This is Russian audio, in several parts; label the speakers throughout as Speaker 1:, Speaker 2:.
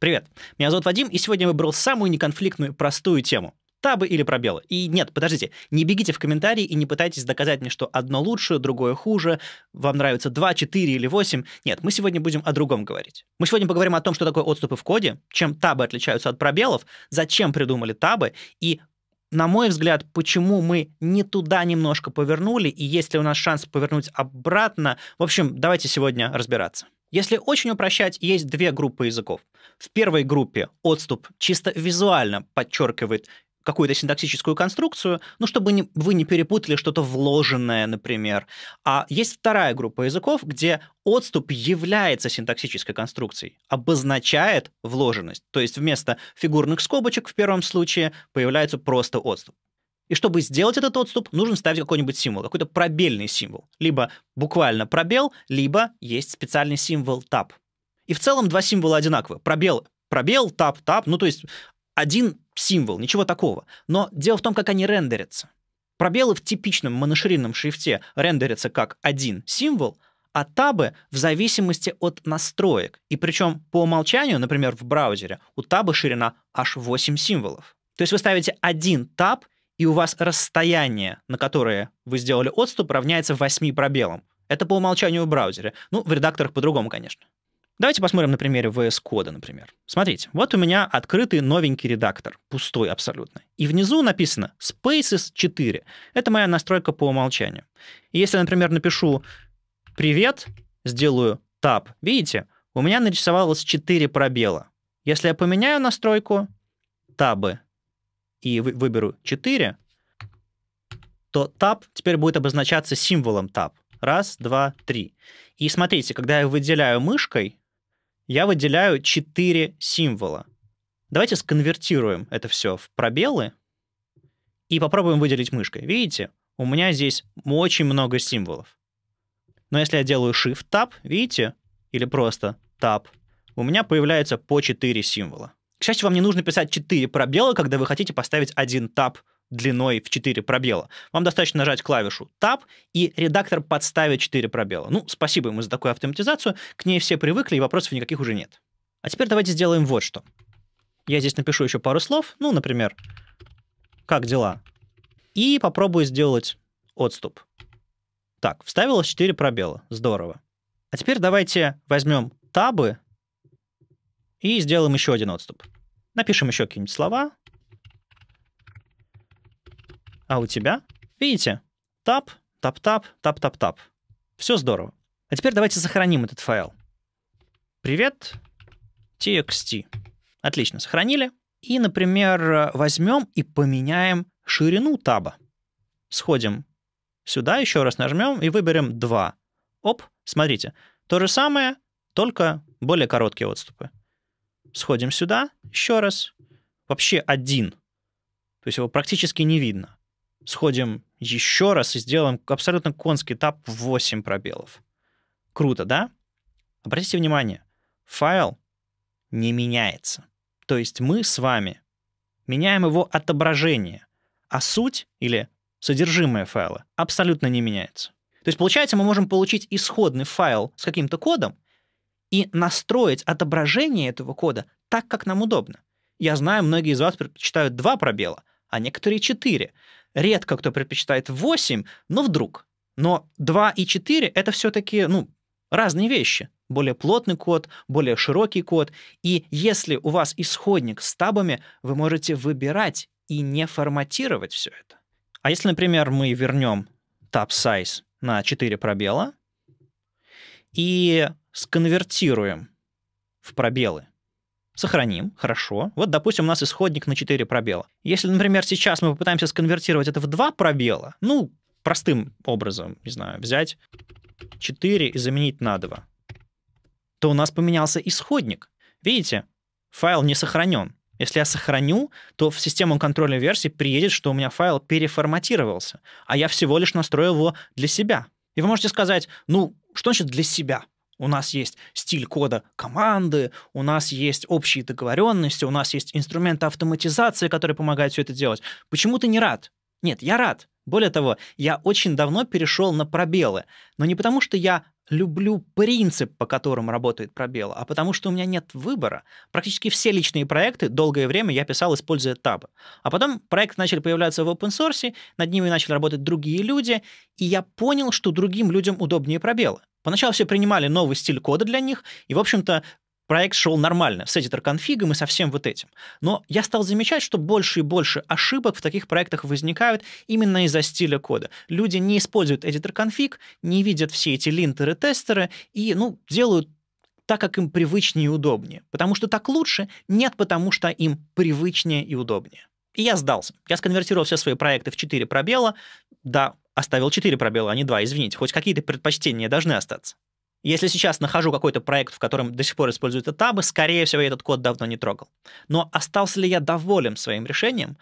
Speaker 1: Привет, меня зовут Вадим, и сегодня я выбрал самую неконфликтную, простую тему табы или пробелы. И нет, подождите, не бегите в комментарии и не пытайтесь доказать мне, что одно лучше, другое хуже, вам нравится 2, 4 или 8. Нет, мы сегодня будем о другом говорить. Мы сегодня поговорим о том, что такое отступы в коде, чем табы отличаются от пробелов, зачем придумали табы и на мой взгляд, почему мы не туда немножко повернули, и есть ли у нас шанс повернуть обратно. В общем, давайте сегодня разбираться. Если очень упрощать, есть две группы языков. В первой группе отступ чисто визуально подчеркивает какую-то синтаксическую конструкцию, ну, чтобы не, вы не перепутали что-то вложенное, например. А есть вторая группа языков, где отступ является синтаксической конструкцией, обозначает вложенность. То есть вместо фигурных скобочек в первом случае появляется просто отступ. И чтобы сделать этот отступ, нужно ставить какой-нибудь символ, какой-то пробельный символ. Либо буквально пробел, либо есть специальный символ tab. И в целом два символа одинаковые. Пробел, пробел, tab, tab. Ну, то есть один символ, ничего такого. Но дело в том, как они рендерятся. Пробелы в типичном моноширинном шрифте рендерятся как один символ, а табы в зависимости от настроек. И причем по умолчанию, например, в браузере, у таба ширина аж 8 символов. То есть вы ставите один таб, и у вас расстояние, на которое вы сделали отступ, равняется 8 пробелам. Это по умолчанию в браузере. Ну, в редакторах по-другому, конечно. Давайте посмотрим на примере VS Code, например. Смотрите, вот у меня открытый новенький редактор, пустой абсолютно. И внизу написано Spaces 4. Это моя настройка по умолчанию. И если, например, напишу «Привет», сделаю «Tab», видите, у меня нарисовалось 4 пробела. Если я поменяю настройку «Табы», и выберу 4, то tab теперь будет обозначаться символом tab. Раз, два, три. И смотрите, когда я выделяю мышкой, я выделяю 4 символа. Давайте сконвертируем это все в пробелы и попробуем выделить мышкой. Видите, у меня здесь очень много символов. Но если я делаю Shift-Tab, видите, или просто Tab, у меня появляется по 4 символа. К счастью, вам не нужно писать 4 пробела, когда вы хотите поставить один таб длиной в 4 пробела. Вам достаточно нажать клавишу Tab, и редактор подставит 4 пробела. Ну, спасибо ему за такую автоматизацию, к ней все привыкли, и вопросов никаких уже нет. А теперь давайте сделаем вот что. Я здесь напишу еще пару слов, ну, например, «Как дела?» И попробую сделать отступ. Так, вставилось 4 пробела. Здорово. А теперь давайте возьмем табы и сделаем еще один отступ. Напишем еще какие-нибудь слова. А у тебя? Видите? Тап, тап-тап, тап-тап-тап. Все здорово. А теперь давайте сохраним этот файл. Привет, txt. Отлично, сохранили. И, например, возьмем и поменяем ширину таба. Сходим сюда, еще раз нажмем и выберем 2. Оп, смотрите, то же самое, только более короткие отступы сходим сюда, еще раз, вообще один, то есть его практически не видно. Сходим еще раз и сделаем абсолютно конский этап 8 пробелов. Круто, да? Обратите внимание, файл не меняется. То есть мы с вами меняем его отображение, а суть или содержимое файла абсолютно не меняется. То есть, получается, мы можем получить исходный файл с каким-то кодом, и настроить отображение этого кода так, как нам удобно. Я знаю, многие из вас предпочитают два пробела, а некоторые четыре. Редко кто предпочитает восемь, но вдруг. Но 2 и 4 — это все-таки ну, разные вещи. Более плотный код, более широкий код. И если у вас исходник с табами, вы можете выбирать и не форматировать все это. А если, например, мы вернем tab size на 4 пробела, и сконвертируем в пробелы. Сохраним, хорошо. Вот, допустим, у нас исходник на 4 пробела. Если, например, сейчас мы попытаемся сконвертировать это в 2 пробела, ну, простым образом, не знаю, взять 4 и заменить на 2, то у нас поменялся исходник. Видите, файл не сохранен. Если я сохраню, то в систему контрольной версии приедет, что у меня файл переформатировался, а я всего лишь настроил его для себя. И вы можете сказать, ну, что значит для себя? у нас есть стиль кода команды, у нас есть общие договоренности, у нас есть инструменты автоматизации, которые помогают все это делать. Почему ты не рад? Нет, я рад. Более того, я очень давно перешел на пробелы. Но не потому, что я люблю принцип, по которому работает пробел, а потому что у меня нет выбора. Практически все личные проекты долгое время я писал, используя табы. А потом проекты начали появляться в open source, над ними начали работать другие люди, и я понял, что другим людям удобнее пробелы. Поначалу все принимали новый стиль кода для них, и, в общем-то, проект шел нормально, с эдитор-конфигом и со всем вот этим. Но я стал замечать, что больше и больше ошибок в таких проектах возникают именно из-за стиля кода. Люди не используют эдитор-конфиг, не видят все эти линтеры-тестеры и, ну, делают так, как им привычнее и удобнее. Потому что так лучше? Нет, потому что им привычнее и удобнее. И я сдался. Я сконвертировал все свои проекты в 4 пробела. Да, оставил 4 пробела, а не 2, извините. Хоть какие-то предпочтения должны остаться. Если сейчас нахожу какой-то проект, в котором до сих пор используются табы, скорее всего, я этот код давно не трогал. Но остался ли я доволен своим решением?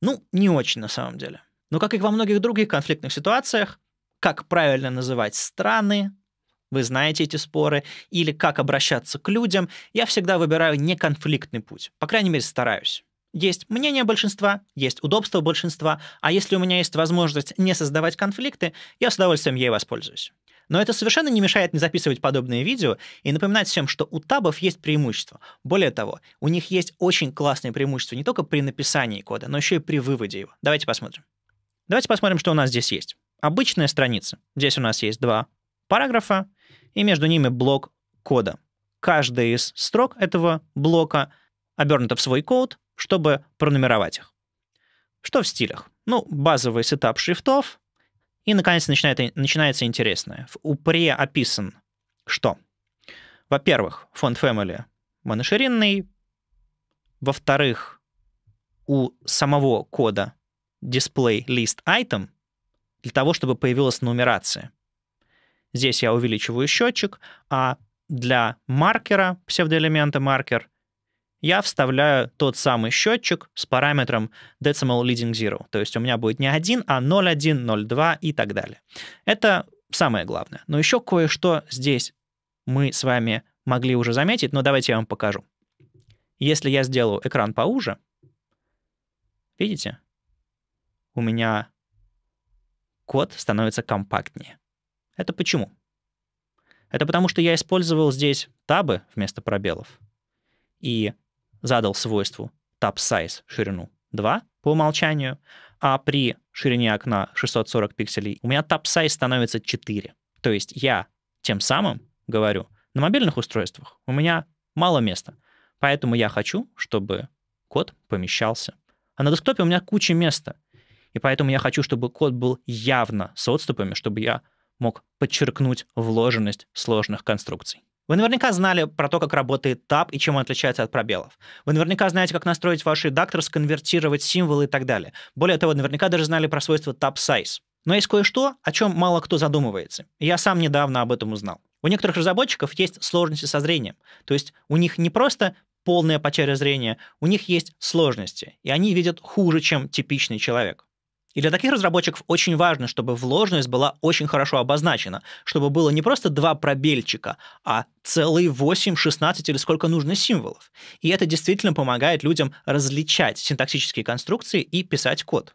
Speaker 1: Ну, не очень на самом деле. Но как и во многих других конфликтных ситуациях, как правильно называть страны, вы знаете эти споры, или как обращаться к людям, я всегда выбираю неконфликтный путь. По крайней мере, стараюсь. Есть мнение большинства, есть удобство большинства, а если у меня есть возможность не создавать конфликты, я с удовольствием ей воспользуюсь. Но это совершенно не мешает мне записывать подобные видео и напоминать всем, что у табов есть преимущество. Более того, у них есть очень классные преимущества не только при написании кода, но еще и при выводе его. Давайте посмотрим. Давайте посмотрим, что у нас здесь есть. Обычная страница. Здесь у нас есть два параграфа, и между ними блок кода. Каждая из строк этого блока обернута в свой код, чтобы пронумеровать их. Что в стилях? Ну, базовый сетап шрифтов. И, наконец, начинает, начинается интересное. В упре описан что? Во-первых, фонд Family моноширинный. Во-вторых, у самого кода display list item для того, чтобы появилась нумерация. Здесь я увеличиваю счетчик, а для маркера, псевдоэлемента маркер, я вставляю тот самый счетчик с параметром decimal leading zero. То есть у меня будет не 1, а 0,1, 0,2 и так далее. Это самое главное. Но еще кое-что здесь мы с вами могли уже заметить, но давайте я вам покажу. Если я сделаю экран поуже, видите, у меня код становится компактнее. Это почему? Это потому, что я использовал здесь табы вместо пробелов. И задал свойству top size ширину 2 по умолчанию, а при ширине окна 640 пикселей у меня top size становится 4. То есть я тем самым говорю, на мобильных устройствах у меня мало места, поэтому я хочу, чтобы код помещался. А на десктопе у меня куча места, и поэтому я хочу, чтобы код был явно с отступами, чтобы я мог подчеркнуть вложенность сложных конструкций. Вы наверняка знали про то, как работает таб и чем он отличается от пробелов. Вы наверняка знаете, как настроить ваш редактор, сконвертировать символы и так далее. Более того, наверняка даже знали про свойство tab size. Но есть кое-что, о чем мало кто задумывается. Я сам недавно об этом узнал. У некоторых разработчиков есть сложности со зрением. То есть у них не просто полная потеря зрения, у них есть сложности, и они видят хуже, чем типичный человек. И для таких разработчиков очень важно, чтобы вложенность была очень хорошо обозначена, чтобы было не просто два пробельчика, а целые 8, 16 или сколько нужно символов. И это действительно помогает людям различать синтаксические конструкции и писать код.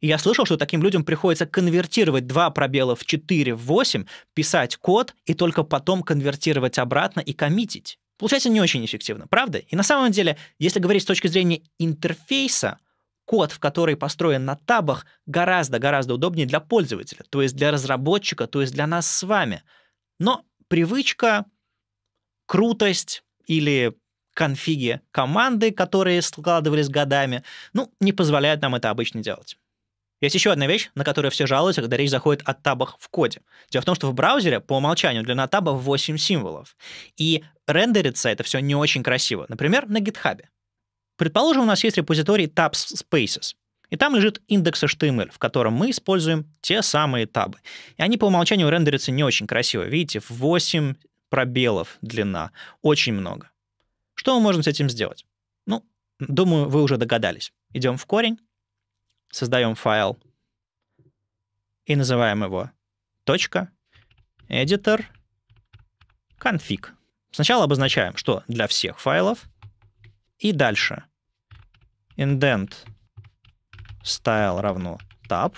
Speaker 1: И я слышал, что таким людям приходится конвертировать два пробела в 4, в 8, писать код и только потом конвертировать обратно и коммитить. Получается не очень эффективно, правда? И на самом деле, если говорить с точки зрения интерфейса, код, в который построен на табах, гораздо-гораздо удобнее для пользователя, то есть для разработчика, то есть для нас с вами. Но привычка, крутость или конфиги команды, которые складывались годами, ну, не позволяют нам это обычно делать. Есть еще одна вещь, на которую все жалуются, когда речь заходит о табах в коде. Дело в том, что в браузере по умолчанию длина таба 8 символов. И рендерится это все не очень красиво. Например, на GitHub. Предположим, у нас есть репозиторий tabs spaces, и там лежит индекс HTML, в котором мы используем те самые табы. И они по умолчанию рендерятся не очень красиво. Видите, 8 пробелов длина. Очень много. Что мы можем с этим сделать? Ну, думаю, вы уже догадались. Идем в корень, создаем файл и называем его .editorconfig. Сначала обозначаем, что для всех файлов и дальше. Indent style равно tab.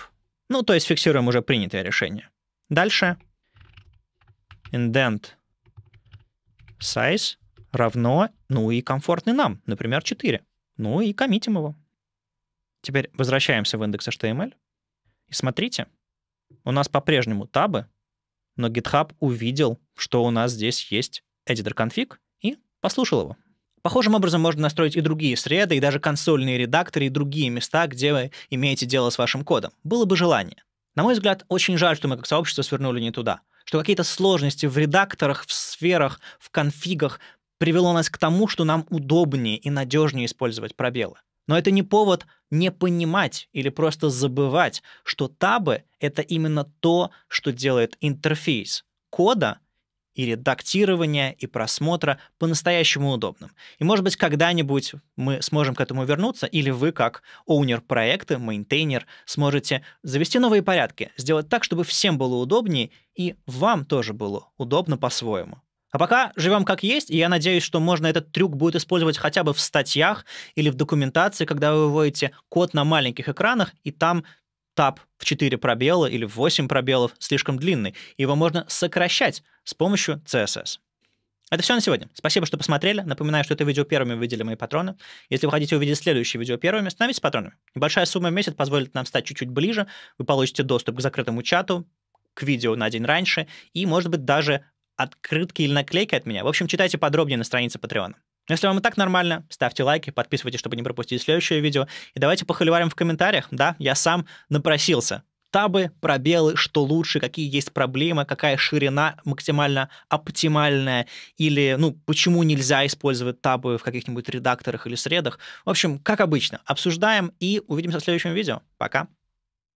Speaker 1: Ну, то есть фиксируем уже принятое решение. Дальше. Indent size равно, ну и комфортный нам, например, 4. Ну и коммитим его. Теперь возвращаемся в индекс HTML. И смотрите, у нас по-прежнему табы, но GitHub увидел, что у нас здесь есть editor config и послушал его. Похожим образом можно настроить и другие среды, и даже консольные редакторы, и другие места, где вы имеете дело с вашим кодом. Было бы желание. На мой взгляд, очень жаль, что мы как сообщество свернули не туда. Что какие-то сложности в редакторах, в сферах, в конфигах привело нас к тому, что нам удобнее и надежнее использовать пробелы. Но это не повод не понимать или просто забывать, что табы — это именно то, что делает интерфейс кода — и редактирования, и просмотра по-настоящему удобным. И, может быть, когда-нибудь мы сможем к этому вернуться, или вы, как оунер проекта, мейнтейнер, сможете завести новые порядки, сделать так, чтобы всем было удобнее, и вам тоже было удобно по-своему. А пока живем как есть, и я надеюсь, что можно этот трюк будет использовать хотя бы в статьях или в документации, когда вы выводите код на маленьких экранах, и там таб в 4 пробела или в 8 пробелов слишком длинный. Его можно сокращать с помощью CSS. Это все на сегодня. Спасибо, что посмотрели. Напоминаю, что это видео первыми выделили мои патроны. Если вы хотите увидеть следующее видео первыми, становитесь патронами. Небольшая сумма в месяц позволит нам стать чуть-чуть ближе. Вы получите доступ к закрытому чату, к видео на день раньше и, может быть, даже открытки или наклейки от меня. В общем, читайте подробнее на странице Патреона. Ну, если вам и так нормально, ставьте лайки, подписывайтесь, чтобы не пропустить следующее видео. И давайте похоливарим в комментариях. Да, я сам напросился. Табы, пробелы, что лучше, какие есть проблемы, какая ширина максимально оптимальная, или, ну, почему нельзя использовать табы в каких-нибудь редакторах или средах. В общем, как обычно, обсуждаем и увидимся в следующем видео. Пока!